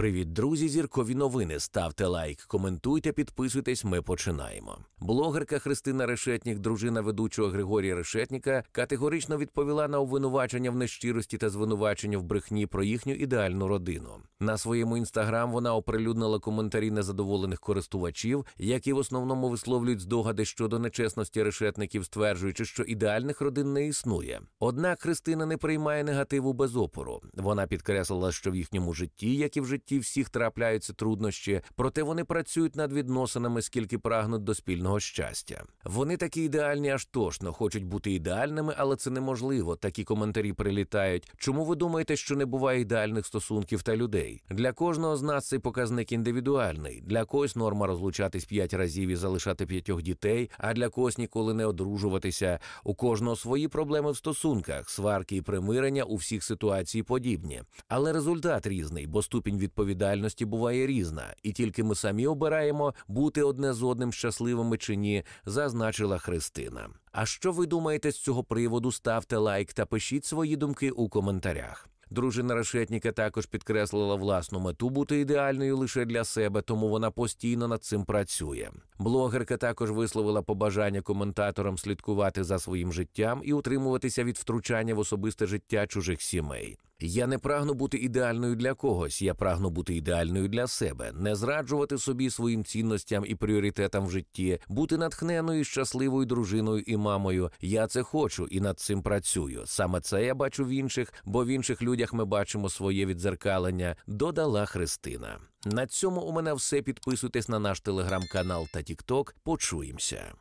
Привіт, друзі! Зіркові новини. Ставте лайк, коментуйте, підписуйтесь. Ми починаємо. Блогерка Христина Решетнік, дружина ведучого Григорія Решетніка, категорично відповіла на обвинувачення в нещирості та звинувачення в брехні про їхню ідеальну родину. На своєму інстаграм вона оприлюднила коментарі незадоволених користувачів, які в основному висловлюють здогади щодо нечесності решетників, стверджуючи, що ідеальних родин не існує. Однак Христина не приймає негативу без опору. Вона підкреслила, що в їхньому житті, як і в житті житті всіх трапляються труднощі, проте вони працюють над відносинами, скільки прагнуть до спільного щастя. Вони такі ідеальні, аж тошно хочуть бути ідеальними, але це неможливо. Такі коментарі прилітають. Чому ви думаєте, що не буває ідеальних стосунків та людей? Для кожного з нас цей показник індивідуальний. Для когось норма розлучатись п'ять разів і залишати п'ятьох дітей, а для когось ніколи не одружуватися. У кожного свої проблеми в стосунках, сварки і примирення у всіх ситуацій подібні. Але результат різний, бо ступінь відповідальності відповідальності буває різна, і тільки ми самі обираємо бути одне з одним щасливими чи ні, зазначила Христина. А що ви думаєте з цього приводу? Ставте лайк та пишіть свої думки у коментарях. Дружина решетніка також підкреслила власну мету бути ідеальною лише для себе, тому вона постійно над цим працює. Блогерка також висловила побажання коментаторам слідкувати за своїм життям і утримуватися від втручання в особисте життя чужих сімей. Я не прагну бути ідеальною для когось, я прагну бути ідеальною для себе, не зраджувати собі своїм цінностям і пріоритетам в житті, бути натхненою, щасливою дружиною і мамою. Я це хочу і над цим працюю. Саме це я бачу в інших, бо в інших людях ми бачимо своє відзеркалення. Додала Христина. На цьому у мене все. Підписуйтесь на наш телеграм-канал та тікток. Почуємося.